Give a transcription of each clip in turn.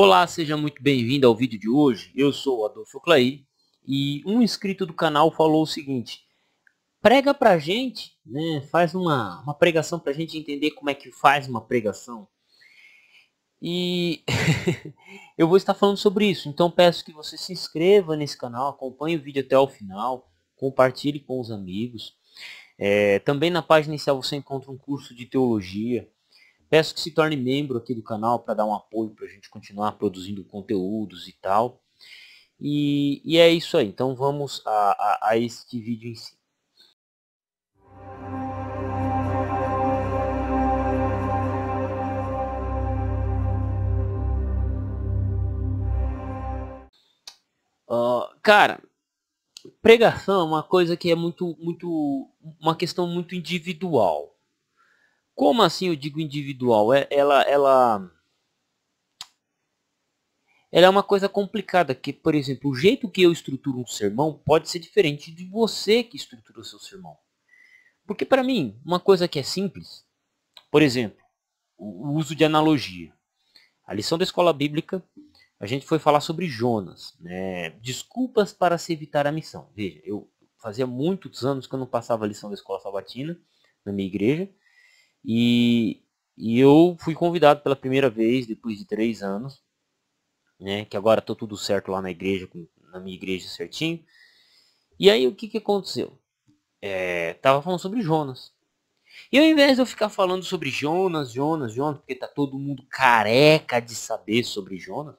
Olá, seja muito bem-vindo ao vídeo de hoje. Eu sou o Adolfo Clay e um inscrito do canal falou o seguinte: prega pra gente, né? Faz uma, uma pregação pra gente entender como é que faz uma pregação. E eu vou estar falando sobre isso, então peço que você se inscreva nesse canal, acompanhe o vídeo até o final, compartilhe com os amigos. É, também na página inicial você encontra um curso de teologia, Peço que se torne membro aqui do canal para dar um apoio para a gente continuar produzindo conteúdos e tal. E, e é isso aí, então vamos a, a, a este vídeo em si. Uh, cara, pregação é uma coisa que é muito, muito, uma questão muito individual. Como assim eu digo individual? É, ela, ela, ela é uma coisa complicada, que, por exemplo, o jeito que eu estruturo um sermão pode ser diferente de você que estrutura o seu sermão. Porque para mim, uma coisa que é simples, por exemplo, o uso de analogia. A lição da escola bíblica, a gente foi falar sobre Jonas, né? desculpas para se evitar a missão. Veja, eu fazia muitos anos que eu não passava a lição da escola sabatina na minha igreja, e, e eu fui convidado pela primeira vez, depois de três anos, né? Que agora tá tudo certo lá na igreja, na minha igreja certinho. E aí o que que aconteceu? É, tava falando sobre Jonas. E ao invés de eu ficar falando sobre Jonas, Jonas, Jonas, porque tá todo mundo careca de saber sobre Jonas,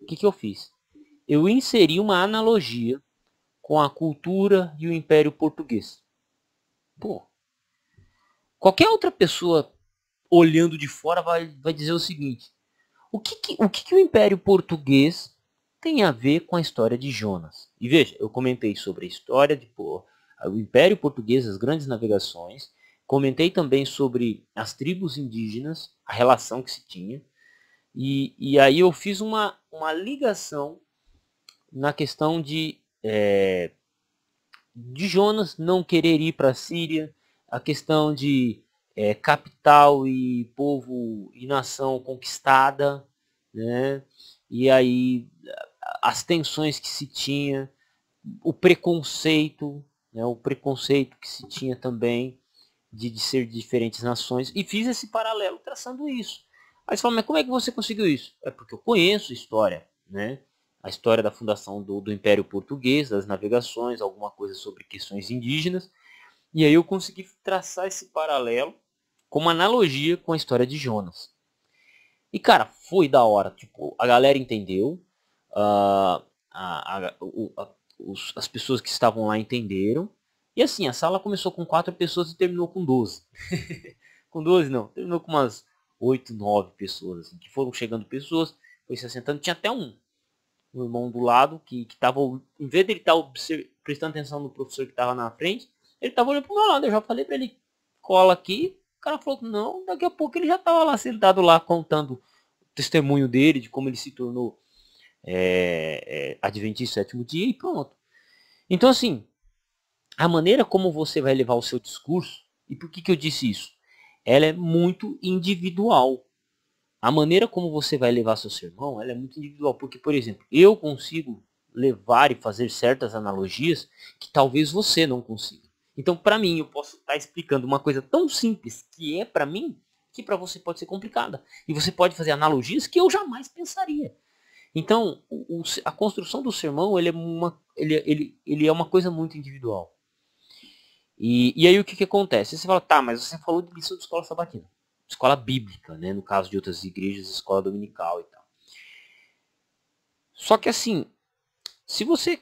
o que que eu fiz? Eu inseri uma analogia com a cultura e o Império Português. Pô, Qualquer outra pessoa olhando de fora vai, vai dizer o seguinte: o que, que o que, que o Império Português tem a ver com a história de Jonas? E veja, eu comentei sobre a história de pô, o Império Português, as grandes navegações, comentei também sobre as tribos indígenas, a relação que se tinha, e, e aí eu fiz uma, uma ligação na questão de, é, de Jonas não querer ir para a Síria, a questão de é, capital e povo e nação conquistada, né? E aí as tensões que se tinha, o preconceito, né? o preconceito que se tinha também de, de ser de diferentes nações. E fiz esse paralelo traçando isso. Aí você fala, mas como é que você conseguiu isso? É porque eu conheço a história, né? A história da fundação do, do Império Português, das navegações, alguma coisa sobre questões indígenas. E aí eu consegui traçar esse paralelo com uma analogia com a história de Jonas. E cara, foi da hora. Tipo, a galera entendeu. Uh, a, a, o, a, os, as pessoas que estavam lá entenderam. E assim, a sala começou com quatro pessoas e terminou com 12. com 12 não, terminou com umas 8, 9 pessoas, assim, que foram chegando pessoas, foi se assentando. Tinha até um, um irmão do lado que, que em vez de ele tá estar prestando atenção no professor que estava na frente, ele tava olhando pro meu lado, eu já falei pra ele, cola aqui. O cara falou, não, daqui a pouco ele já tava lá sentado lá contando o testemunho dele, de como ele se tornou é, é, Adventista sétimo dia e pronto. Então assim, a maneira como você vai levar o seu discurso, e por que, que eu disse isso? Ela é muito individual. A maneira como você vai levar seu sermão, ela é muito individual. Porque, por exemplo, eu consigo levar e fazer certas analogias que talvez você não consiga. Então, para mim, eu posso estar tá explicando uma coisa tão simples que é para mim, que para você pode ser complicada. E você pode fazer analogias que eu jamais pensaria. Então, o, o, a construção do sermão ele é, uma, ele, ele, ele é uma coisa muito individual. E, e aí o que, que acontece? Você fala, tá, mas você falou de missão de escola sabatina. Escola bíblica, né? No caso de outras igrejas, escola dominical e tal. Só que assim, se você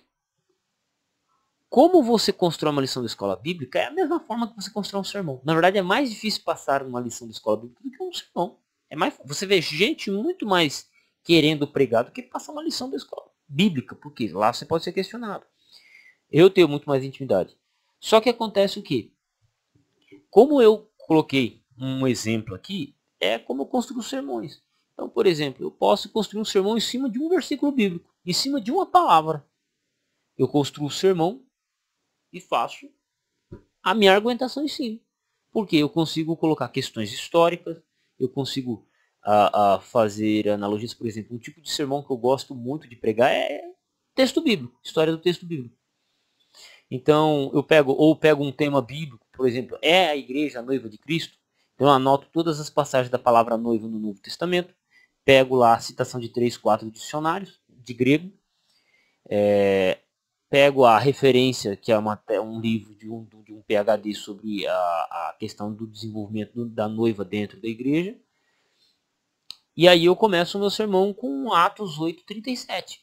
como você constrói uma lição da escola bíblica é a mesma forma que você constrói um sermão. Na verdade, é mais difícil passar uma lição da escola bíblica do que um sermão. É mais, você vê gente muito mais querendo pregar do que passar uma lição da escola bíblica, porque lá você pode ser questionado. Eu tenho muito mais intimidade. Só que acontece o que? Como eu coloquei um exemplo aqui, é como eu construo sermões. Então, por exemplo, eu posso construir um sermão em cima de um versículo bíblico, em cima de uma palavra. Eu construo o sermão e faço a minha argumentação em cima. Porque eu consigo colocar questões históricas, eu consigo a, a fazer analogias, por exemplo, um tipo de sermão que eu gosto muito de pregar é texto bíblico, história do texto bíblico. Então, eu pego, ou pego um tema bíblico, por exemplo, é a igreja a noiva de Cristo, então eu anoto todas as passagens da palavra noiva no Novo Testamento, pego lá a citação de três, quatro dicionários de grego, é, pego a referência, que é uma, um livro de um, de um PhD sobre a, a questão do desenvolvimento da noiva dentro da igreja, e aí eu começo o meu sermão com Atos 8:37,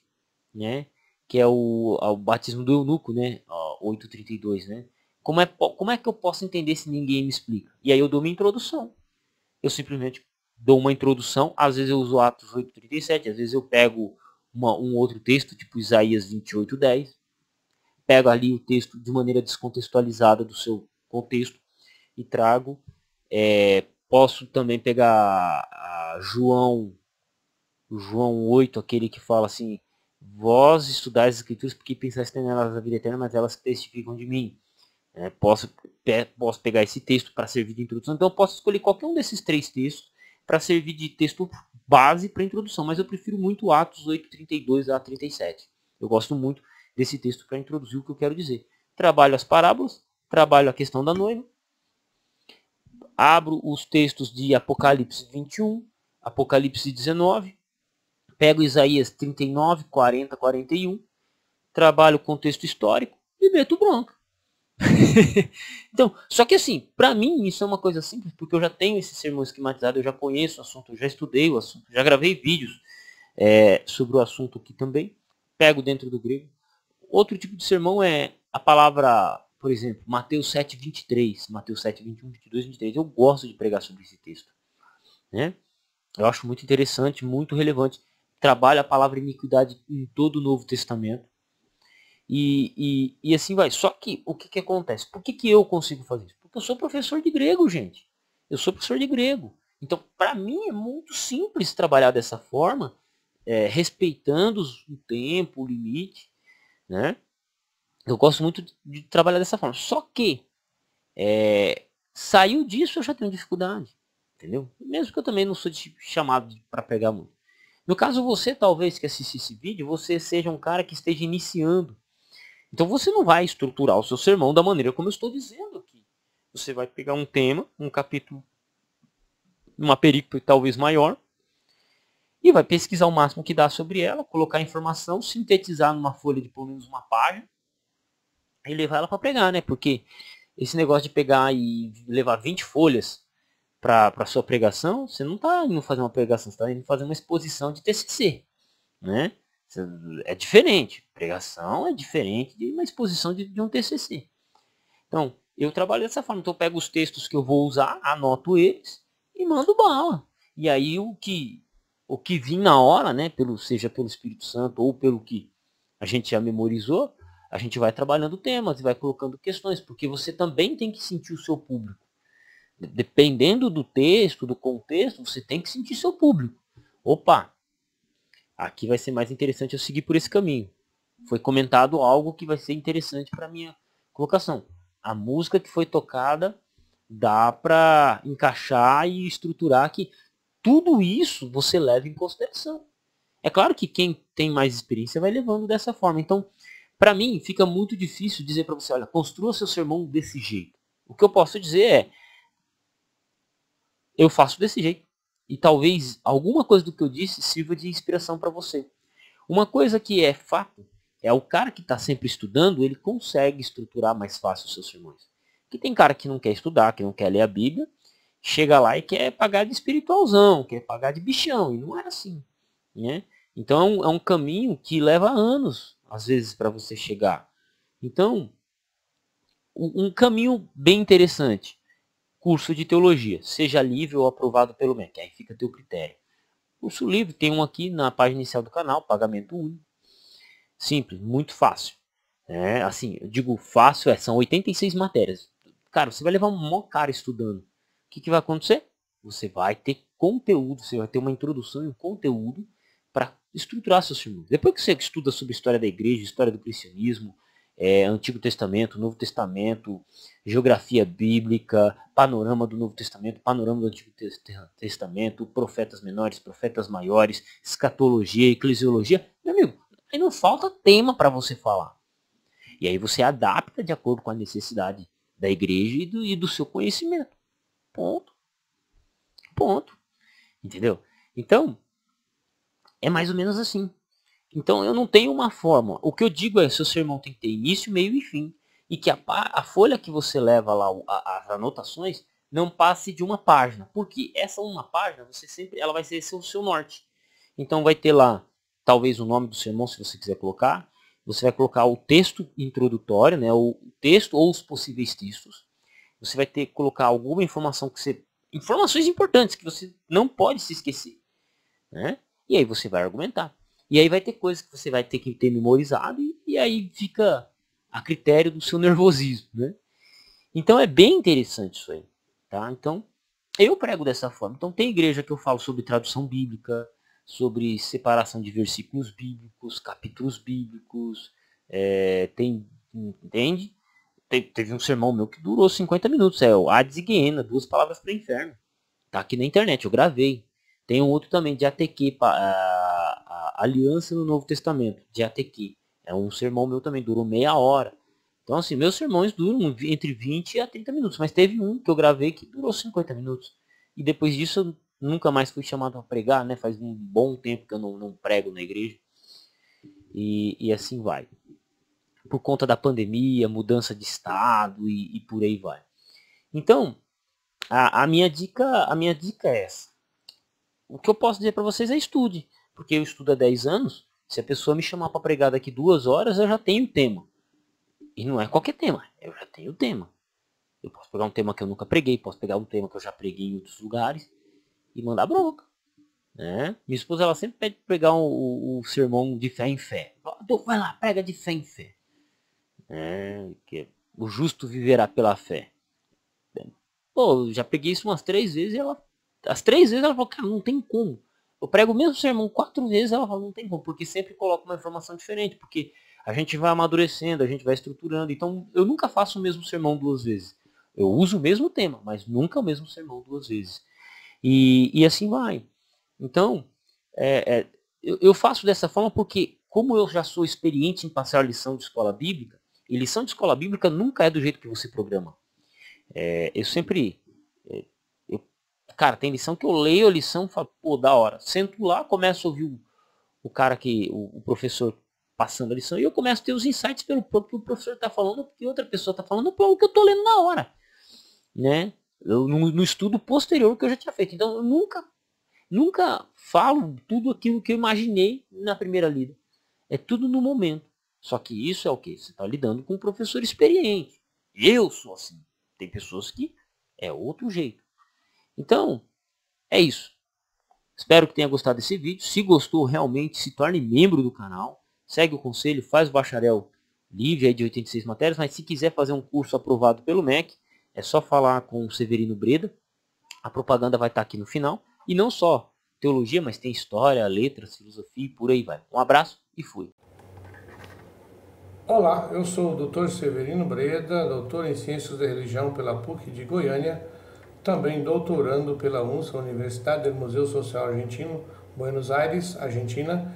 né? Que é o, o batismo do eunuco, né? 8:32, né? Como é, como é que eu posso entender se ninguém me explica? E aí eu dou uma introdução. Eu simplesmente dou uma introdução, às vezes eu uso Atos 8:37, às vezes eu pego uma, um outro texto, tipo Isaías 28:10, pego ali o texto de maneira descontextualizada do seu contexto e trago. É, posso também pegar João João 8, aquele que fala assim, vós estudais as escrituras porque pensais ter nelas a vida eterna, mas elas testificam de mim. É, posso, pe posso pegar esse texto para servir de introdução. Então posso escolher qualquer um desses três textos para servir de texto base para introdução, mas eu prefiro muito Atos 8, 32 a 37. Eu gosto muito desse texto para introduzir o que eu quero dizer. Trabalho as parábolas, trabalho a questão da noiva, abro os textos de Apocalipse 21, Apocalipse 19, pego Isaías 39, 40, 41, trabalho o contexto histórico e meto bronca. então, só que assim, para mim isso é uma coisa simples, porque eu já tenho esse sermão esquematizado, eu já conheço o assunto, eu já estudei o assunto, já gravei vídeos é, sobre o assunto aqui também. Pego dentro do grego, Outro tipo de sermão é a palavra, por exemplo, Mateus 7, 23, Mateus 7, 21, 22, 23. Eu gosto de pregar sobre esse texto. Né? Eu acho muito interessante, muito relevante. Trabalha a palavra iniquidade em todo o Novo Testamento. E, e, e assim vai. Só que o que, que acontece? Por que, que eu consigo fazer isso? Porque eu sou professor de grego, gente. Eu sou professor de grego. Então, para mim, é muito simples trabalhar dessa forma, é, respeitando o tempo, o limite, né? Eu gosto muito de trabalhar dessa forma. Só que é, saiu disso eu já tenho dificuldade, entendeu? Mesmo que eu também não sou chamado para pegar muito. No caso você talvez que assistisse esse vídeo, você seja um cara que esteja iniciando. Então você não vai estruturar o seu sermão da maneira como eu estou dizendo aqui. Você vai pegar um tema, um capítulo, uma perícope talvez maior, e vai pesquisar o máximo que dá sobre ela, colocar a informação, sintetizar numa folha de pelo menos uma página e levar ela para pregar, né? Porque esse negócio de pegar e levar 20 folhas para sua pregação, você não está indo fazer uma pregação, você está indo fazer uma exposição de TCC, né? É diferente, pregação é diferente de uma exposição de, de um TCC. Então, eu trabalho dessa forma, então eu pego os textos que eu vou usar, anoto eles e mando bala. E aí o que o que vim na hora, né, pelo, seja pelo Espírito Santo ou pelo que a gente já memorizou, a gente vai trabalhando temas e vai colocando questões, porque você também tem que sentir o seu público. Dependendo do texto, do contexto, você tem que sentir seu público. Opa, aqui vai ser mais interessante eu seguir por esse caminho. Foi comentado algo que vai ser interessante para minha colocação. A música que foi tocada dá para encaixar e estruturar que tudo isso você leva em consideração. É claro que quem tem mais experiência vai levando dessa forma. Então, para mim, fica muito difícil dizer para você, olha, construa seu sermão desse jeito. O que eu posso dizer é, eu faço desse jeito. E talvez alguma coisa do que eu disse sirva de inspiração para você. Uma coisa que é fato é o cara que está sempre estudando, ele consegue estruturar mais fácil os seus sermões. Que tem cara que não quer estudar, que não quer ler a Bíblia, chega lá e quer pagar de espiritualzão, quer pagar de bichão, e não é assim. Né? Então é um, é um caminho que leva anos, às vezes, para você chegar. Então, um, um caminho bem interessante, curso de teologia, seja livre ou aprovado pelo MEC, aí fica teu critério. Curso livre, tem um aqui na página inicial do canal, pagamento único. Simples, muito fácil. É, assim, eu digo fácil, é, são 86 matérias. Cara, você vai levar um mó cara estudando que, que vai acontecer? Você vai ter conteúdo, você vai ter uma introdução e um conteúdo para estruturar seus sermões. Depois que você estuda sobre a história da igreja, história do cristianismo, é, Antigo Testamento, Novo Testamento, geografia bíblica, panorama do Novo Testamento, panorama do Antigo Testamento, profetas menores, profetas maiores, escatologia, eclesiologia. Meu amigo, aí não falta tema para você falar. E aí você adapta de acordo com a necessidade da igreja e do, e do seu conhecimento. Ponto. Ponto. Entendeu? Então, é mais ou menos assim. Então, eu não tenho uma fórmula. O que eu digo é, seu sermão tem que ter início, meio e fim. E que a, a folha que você leva lá, a, as anotações, não passe de uma página. Porque essa uma página, você sempre, ela vai ser o seu norte. Então, vai ter lá, talvez, o nome do sermão, se você quiser colocar. Você vai colocar o texto introdutório, né, o texto ou os possíveis textos. Você vai ter que colocar alguma informação que você... Informações importantes que você não pode se esquecer. Né? E aí você vai argumentar. E aí vai ter coisas que você vai ter que ter memorizado e, e aí fica a critério do seu nervosismo, né? Então é bem interessante isso aí, tá? Então eu prego dessa forma. Então tem igreja que eu falo sobre tradução bíblica, sobre separação de versículos bíblicos, capítulos bíblicos, é, tem entende? teve um sermão meu que durou 50 minutos. É o Hades e Guiena, duas palavras para inferno. Tá aqui na internet, eu gravei. Tem um outro também de ATQ, a, a, a Aliança no Novo Testamento, de ATQ. É um sermão meu também, durou meia hora. Então, assim, meus sermões duram entre 20 a 30 minutos. Mas teve um que eu gravei que durou 50 minutos. E depois disso, eu nunca mais fui chamado a pregar, né? Faz um bom tempo que eu não, não prego na igreja. E, e assim vai por conta da pandemia, mudança de estado e, e por aí vai. Então, a, a, minha dica, a minha dica é essa. O que eu posso dizer para vocês é estude, porque eu estudo há 10 anos. Se a pessoa me chamar para pregar daqui duas horas, eu já tenho o tema. E não é qualquer tema, eu já tenho o tema. Eu posso pegar um tema que eu nunca preguei, posso pegar um tema que eu já preguei em outros lugares e mandar bronca. Né? Minha esposa ela sempre pede para pegar o sermão de fé em fé. vai lá, prega de fé em fé né? Que é o justo viverá pela fé. Pô, já peguei isso umas três vezes e ela. As três vezes ela falou, cara, não tem como. Eu prego o mesmo sermão quatro vezes, ela fala, não tem como, porque sempre coloca uma informação diferente, porque a gente vai amadurecendo, a gente vai estruturando. Então, eu nunca faço o mesmo sermão duas vezes. Eu uso o mesmo tema, mas nunca o mesmo sermão duas vezes. E, e assim vai. Então, é, é, eu, eu faço dessa forma porque, como eu já sou experiente em passar a lição de escola bíblica, e lição de escola bíblica nunca é do jeito que você programa. É, eu sempre. É, eu, cara, tem lição que eu leio a lição e falo, pô, da hora. Sento lá, começo a ouvir o, o cara que. O, o, professor passando a lição e eu começo a ter os insights pelo que o professor está falando, porque outra pessoa está falando, pelo que eu estou lendo na hora. Né? Eu, no, no estudo posterior que eu já tinha feito. Então eu nunca nunca falo tudo aquilo que eu imaginei na primeira lida. É tudo no momento. Só que isso é o que? Você está lidando com um professor experiente. Eu sou assim. Tem pessoas que é outro jeito. Então, é isso. Espero que tenha gostado desse vídeo. Se gostou, realmente se torne membro do canal. Segue o conselho, faz o bacharel livre aí de 86 matérias. Mas se quiser fazer um curso aprovado pelo MEC, é só falar com o Severino Breda. A propaganda vai estar tá aqui no final. E não só teologia, mas tem história, letras, filosofia e por aí vai. Um abraço e fui. Olá, eu sou o Dr. Severino Breda, doutor em Ciências da Religião pela PUC de Goiânia, também doutorando pela UNSA, Universidade do Museu Social Argentino, Buenos Aires, Argentina,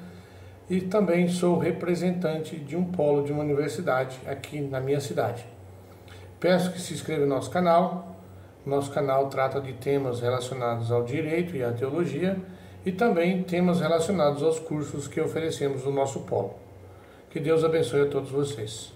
e também sou representante de um polo de uma universidade aqui na minha cidade. Peço que se inscreva no nosso canal. Nosso canal trata de temas relacionados ao direito e à teologia e também temas relacionados aos cursos que oferecemos no nosso polo. Que Deus abençoe a todos vocês.